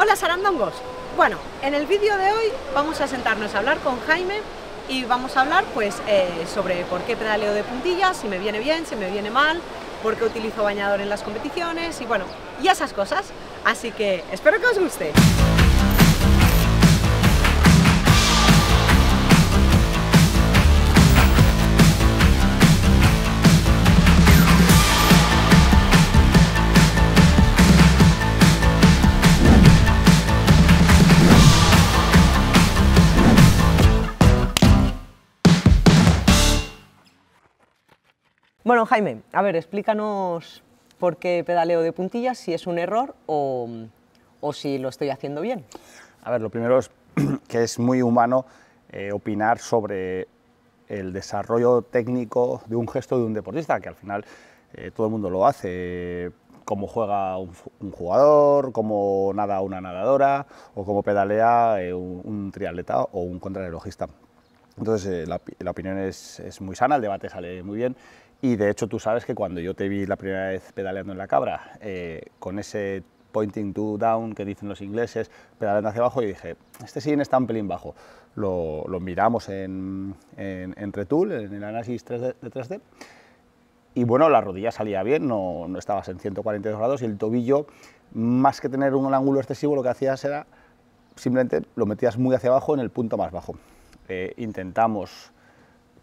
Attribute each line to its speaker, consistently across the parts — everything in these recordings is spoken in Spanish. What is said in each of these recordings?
Speaker 1: Hola Sarandongos. Bueno, en el vídeo de hoy vamos a sentarnos a hablar con Jaime y vamos a hablar pues eh, sobre por qué pedaleo de puntillas, si me viene bien, si me viene mal, por qué utilizo bañador en las competiciones y bueno, y esas cosas. Así que espero que os guste. Bueno, Jaime, a ver, explícanos por qué pedaleo de puntillas, si es un error o, si lo estoy haciendo bien.
Speaker 2: A ver, lo primero es que es muy humano eh, opinar sobre el desarrollo técnico de un gesto de un deportista, que al final eh, todo el mundo lo hace, cómo juega un, jugador, cómo nada una nadadora o cómo pedalea eh, un, triatleta o un contrarrelojista. Entonces la, opinión es, es muy sana, el debate sale muy bien y de hecho tú sabes que cuando yo te vi la primera vez pedaleando en la cabra, eh, con ese pointing to down que dicen los ingleses, pedaleando hacia abajo, y dije, este sí está un pelín bajo. Lo, miramos en, en, en, Retool, en el análisis 3D, de 3D, y bueno, la rodilla salía bien, no, no estabas en 142 grados, y el tobillo, más que tener un ángulo excesivo, lo que hacías era simplemente lo metías muy hacia abajo en el punto más bajo. Eh, intentamos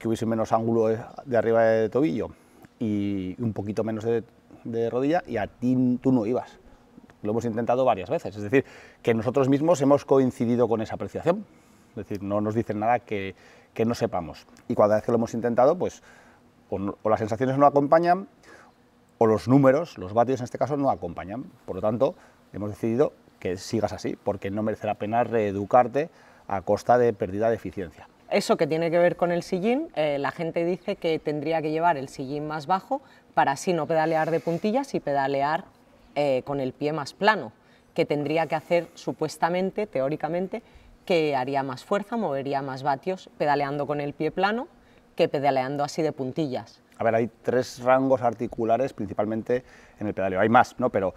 Speaker 2: hubiese menos ángulo de arriba de tobillo y un poquito menos de, rodilla y a ti tú no ibas. Lo hemos intentado varias veces, es decir, que nosotros mismos hemos coincidido con esa apreciación, es decir, no nos dicen nada que, que no sepamos. Y cada vez que lo hemos intentado, pues o, o las sensaciones no acompañan o los números, los vatios en este caso, no acompañan. Por lo tanto, hemos decidido que sigas así, porque no merece la pena reeducarte a costa de pérdida de eficiencia.
Speaker 1: Eso que tiene que ver con el sillín, eh, la gente dice que tendría que llevar el sillín más bajo para así no pedalear de puntillas y pedalear eh, con el pie más plano, que tendría que hacer supuestamente, teóricamente, que haría más fuerza, movería más vatios pedaleando con el pie plano que pedaleando así de puntillas.
Speaker 2: A ver, hay tres rangos articulares principalmente en el pedaleo. Hay más, ¿no? Pero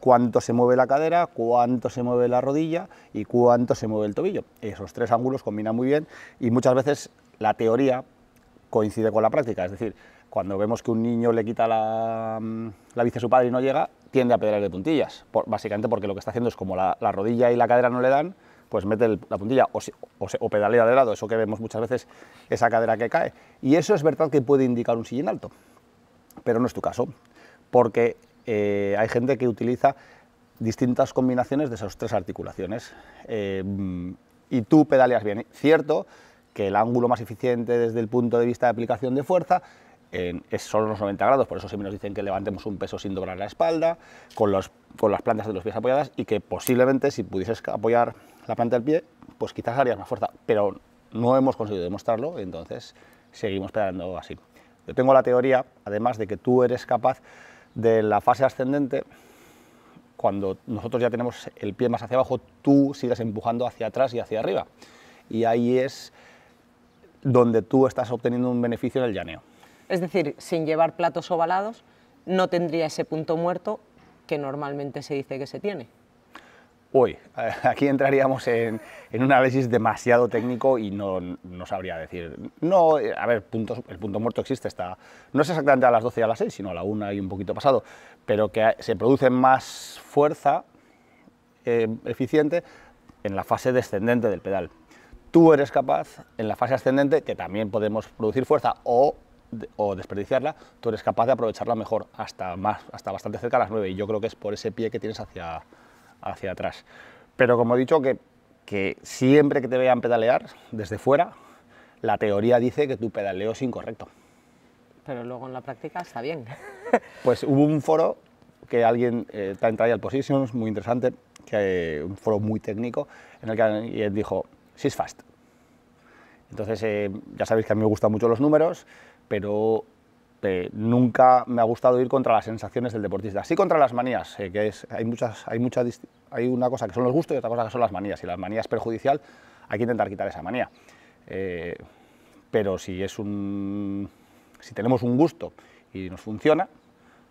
Speaker 2: cuánto se mueve la cadera, cuánto se mueve la rodilla y cuánto se mueve el tobillo. Esos tres ángulos combinan muy bien y muchas veces la teoría coincide con la práctica, es decir, cuando vemos que un niño le quita la, mm, la bici a su padre y no llega, tiende a pedalear de puntillas, básicamente porque lo que está haciendo es como la, rodilla y la cadera no le dan, pues mete la puntilla o, o, pedalea de lado, eso que vemos muchas veces, esa cadera que cae. Y eso es verdad que puede indicar un sillín alto, pero no es tu caso, porque eh, hay gente que utiliza distintas combinaciones de esas tres articulaciones eh, y tú pedaleas bien. Cierto que el ángulo más eficiente desde el punto de vista de aplicación de fuerza es solo los 90 grados, por eso siempre nos dicen que levantemos un peso sin doblar la espalda, con, las plantas de los pies apoyadas y que posiblemente si pudieses apoyar la planta del pie, pues quizás harías más fuerza, pero no hemos conseguido demostrarlo, entonces seguimos pedaleando así. Yo tengo la teoría, además de que tú eres capaz de la fase ascendente, cuando nosotros ya tenemos el pie más hacia abajo, tú sigues empujando hacia atrás y hacia arriba. Y ahí es donde tú estás obteniendo un beneficio del llaneo.
Speaker 1: Es decir, sin llevar platos ovalados, no tendría ese punto muerto que normalmente se dice que se tiene.
Speaker 2: Uy, aquí entraríamos en, un análisis demasiado técnico y no, sabría decir. No, a ver, puntos, el punto muerto existe, está, no es exactamente a las 12 y a las 6, sino a la 1 y un poquito pasado, pero que se produce más fuerza eh, eficiente en la fase descendente del pedal. Tú eres capaz, en la fase ascendente, que también podemos producir fuerza o, o desperdiciarla, tú eres capaz de aprovecharla mejor hasta, más, hasta bastante cerca a las 9 y yo creo que es por ese pie que tienes hacia hacia atrás. Pero como he dicho, que, siempre que te vean pedalear desde fuera, la teoría dice que tu pedaleo es incorrecto.
Speaker 1: Pero luego en la práctica está bien.
Speaker 2: pues hubo un foro que alguien, eh, Trial Positions, muy interesante, que, un foro muy técnico, en el que él dijo, es fast. Entonces, eh, ya sabéis que a mí me gustan mucho los números, pero este, nunca me ha gustado ir contra las sensaciones del deportista, sí contra las manías, eh, que es, hay, muchas, hay, muchas, hay una cosa que son los gustos y otra cosa que son las manías, y la manía es perjudicial, hay que intentar quitar esa manía. Eh, pero si, es un, si tenemos un gusto y nos funciona,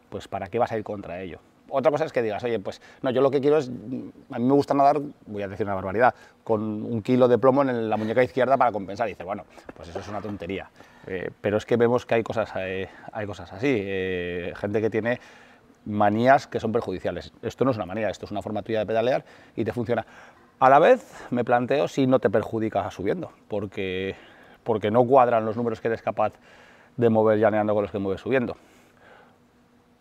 Speaker 2: pues ¿para qué vas a ir contra ello? Otra cosa es que digas, oye, pues no, yo lo que quiero es, mm, a mí me gusta nadar, voy a decir una barbaridad, con un kilo de plomo en la muñeca izquierda para compensar. Y dices, bueno, pues eso es una tontería. Eh, pero es que vemos que hay cosas, eh, hay cosas así, eh, gente que tiene manías que son perjudiciales. Esto no es una manía, esto es una forma tuya de pedalear y te funciona. A la vez me planteo si no te perjudicas subiendo, porque, porque no cuadran los números que eres capaz de mover llaneando con los que mueves subiendo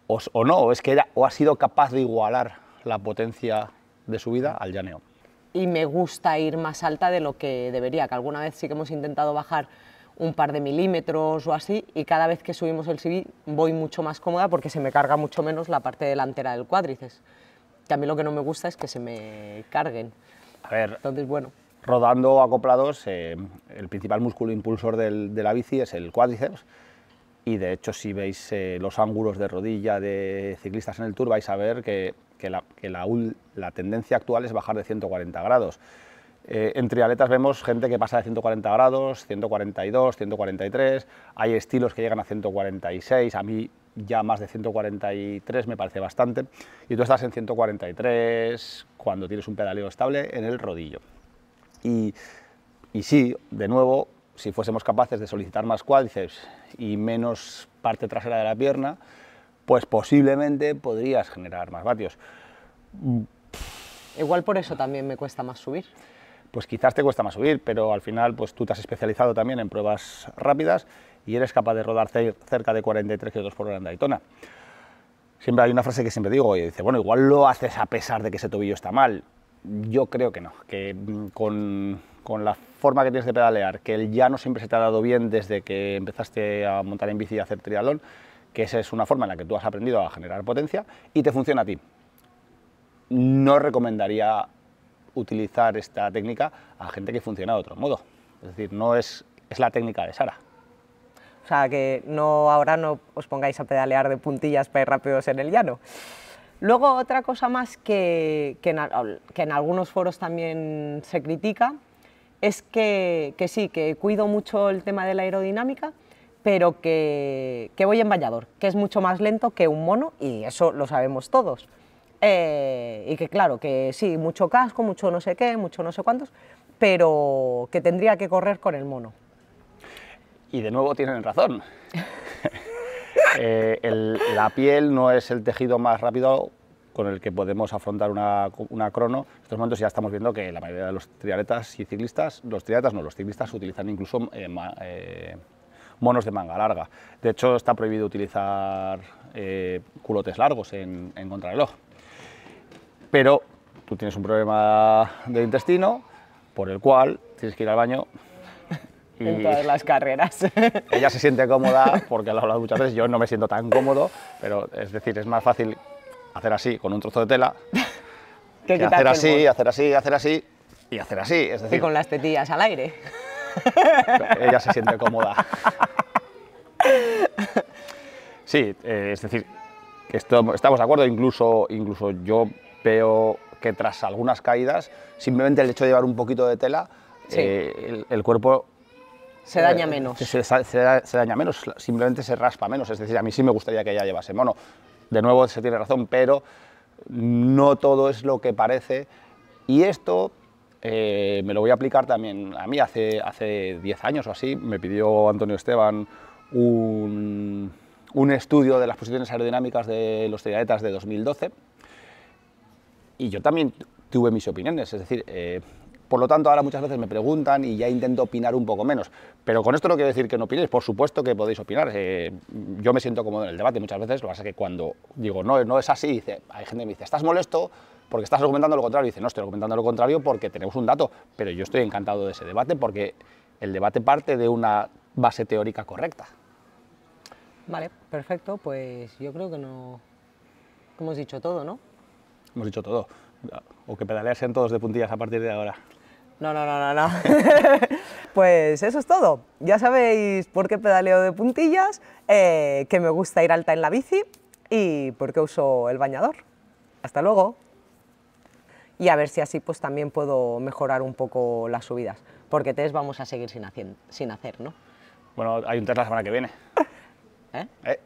Speaker 2: o, o no, es que ella o ha sido capaz de igualar la potencia de subida al llaneo.
Speaker 1: Y me gusta ir más alta de lo que debería, que alguna vez sí que hemos intentado bajar un par de milímetros o así, y cada vez que subimos el CV voy mucho más cómoda porque se me carga mucho menos la parte delantera del cuádriceps. Que a mí lo que no me gusta es que se me carguen.
Speaker 2: A ver, Entonces, bueno. rodando acoplados, eh, el principal músculo impulsor de la bici es el cuádriceps, y de hecho si veis eh, los ángulos de rodilla de ciclistas en el Tour vais a ver que, la, tendencia actual es bajar de 140 grados. Eh, en trialetas vemos gente que pasa de 140 grados, 142, 143, hay estilos que llegan a 146, a mí ya más de 143 me parece bastante, y tú estás en 143 cuando tienes un pedaleo estable en el rodillo. Y, y sí, de nuevo, si fuésemos capaces de solicitar más cuádriceps y menos parte trasera de la pierna, pues posiblemente podrías generar más vatios. Mm. Igual por
Speaker 1: eso también me cuesta más subir.
Speaker 2: Pues quizás te cuesta más subir, pero al final pues tú te has especializado también en pruebas rápidas y eres capaz de rodar cerca de 43 km por hora en Daytona. Siempre hay una frase que siempre digo y dice, bueno, igual lo haces a pesar de que ese tobillo está mal. Yo creo que no, que mm, con, con la forma que tienes de pedalear, que el llano siempre se te ha dado bien desde que empezaste a montar en bici y a hacer triatlón, que esa es una forma en la que tú has aprendido a generar potencia y te funciona a ti. No recomendaría utilizar esta técnica a gente que funciona de otro modo. Es decir, no es, es la técnica de Sara.
Speaker 1: O sea, que no, ahora no os pongáis a pedalear de puntillas para ir rápidos en el llano. Luego, otra cosa más que, que en algunos foros también se critica es que, sí, que cuido mucho el tema de la aerodinámica, pero que, voy en vallador, que es mucho más lento que un mono y eso lo sabemos todos. Eh, y que claro, que sí, mucho casco, mucho no sé qué, mucho no sé cuántos, pero que tendría que correr con el mono.
Speaker 2: Y de nuevo tienen razón. Eh, la piel no es el tejido más rápido con el que podemos afrontar una, crono. En estos momentos ya estamos viendo que la mayoría de los triatletas y ciclistas, los triatletas no, los ciclistas utilizan incluso eh, eh, monos de manga larga. De hecho, está prohibido utilizar eh, culotes largos en, en contrarreloj. Pero tú tienes un problema de intestino por el cual tienes que ir al baño en todas
Speaker 1: las carreras.
Speaker 2: Ella se siente cómoda porque lo ha hablado muchas veces, yo no me siento tan cómodo, pero es decir, es más fácil hacer así con un trozo de tela, hacer así, hacer así, hacer así y hacer así. Es decir, y con
Speaker 1: las tetillas al aire.
Speaker 2: ella se siente cómoda. Sí, eh, es decir, esto, estamos de acuerdo, incluso, incluso yo veo que tras algunas caídas, simplemente el hecho de llevar un poquito de tela, eh, el, cuerpo... Se daña eh, menos. Se, se, daña menos, simplemente se raspa menos. Es decir, a mí sí me gustaría que ella llevase mono de nuevo se tiene razón, pero no todo es lo que parece. Y esto eh, me lo voy a aplicar también a mí. Hace, hace 10 años o así me pidió Antonio Esteban un, estudio de las posiciones aerodinámicas de los triatletas de 2012. Y yo también tuve mis opiniones, es decir, eh, por lo tanto, ahora muchas veces me preguntan y ya intento opinar un poco menos. Pero con esto no quiero decir que no opinéis, por supuesto que podéis opinar. Eh, yo me siento cómodo en el debate muchas veces, lo que pasa es que cuando digo no, no es así, dice, hay gente que me dice, ¿estás molesto? Porque estás argumentando lo contrario. Y dice, no, estoy argumentando lo contrario porque tenemos un dato. Pero yo estoy encantado de ese debate porque el debate parte de una base teórica correcta.
Speaker 1: Vale, perfecto. Pues yo creo que no hemos dicho todo, ¿no?
Speaker 2: Hemos dicho todo. O que pedaleas sean todos de puntillas a partir de ahora.
Speaker 1: No, no, no, no, no. pues eso es todo. Ya sabéis por qué pedaleo de puntillas, eh, que me gusta ir alta en la bici y por qué uso el bañador. Hasta luego. Y a ver si así pues también puedo mejorar un poco las subidas, porque test vamos a seguir sin, hacer, sin hacer ¿no?
Speaker 2: Bueno, hay un test la semana que viene. ¿Eh? ¿Eh?